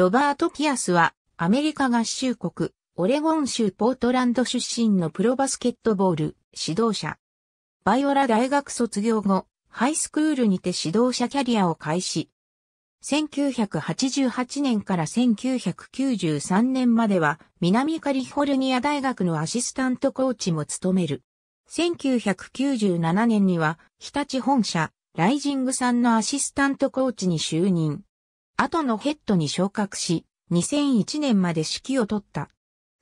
ロバート・ピアスは、アメリカ合衆国、オレゴン州ポートランド出身のプロバスケットボール、指導者。バイオラ大学卒業後、ハイスクールにて指導者キャリアを開始。1988年から1993年までは南カリフォルニア大学のアシスタントコーチも務める。1997年には日立本社ライジングさんのアシスタントコーチに就任。後のヘッドに昇格し、2001年まで指揮を取った。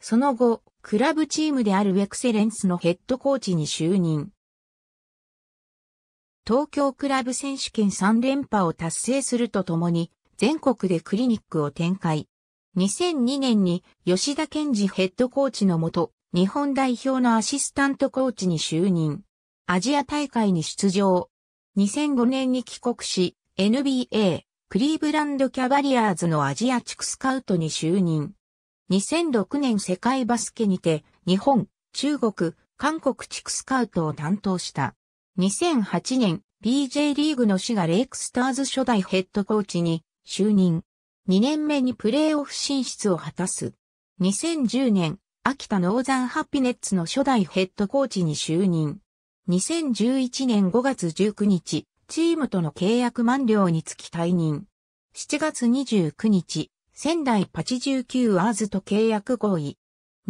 その後、クラブチームであるウェクセレンスのヘッドコーチに就任。東京クラブ選手権3連覇を達成するとともに、全国でクリニックを展開。2002年に吉田健治ヘッドコーチのもと、日本代表のアシスタントコーチに就任。アジア大会に出場。2005年に帰国し、NBA クリーブランドキャバリアーズのアジア地区スカウトに就任。2006年世界バスケにて、日本、中国、韓国地区スカウトを担当した。2008年、BJ リーグの市がレイクスターズ初代ヘッドコーチに就任。2年目にプレーオフ進出を果たす。2010年、秋田ノーザンハッピネッツの初代ヘッドコーチに就任。2011年5月19日、チームとの契約満了につき退任。7月29日、仙台8 9アーズと契約合意。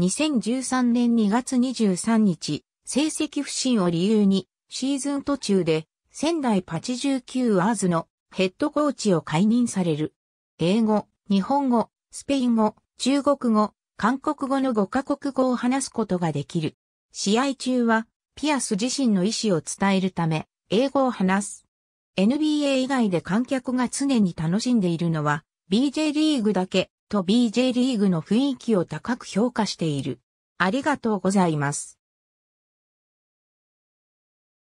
2013年2月23日、成績不振を理由に、シーズン途中で、仙台8 9アーズのヘッドコーチを解任される。英語、日本語、スペイン語、中国語、韓国語の5カ国語を話すことができる。試合中は、ピアス自身の意思を伝えるため、英語を話す。NBA 以外で観客が常に楽しんでいるのは BJ リーグだけと BJ リーグの雰囲気を高く評価している。ありがとうございます。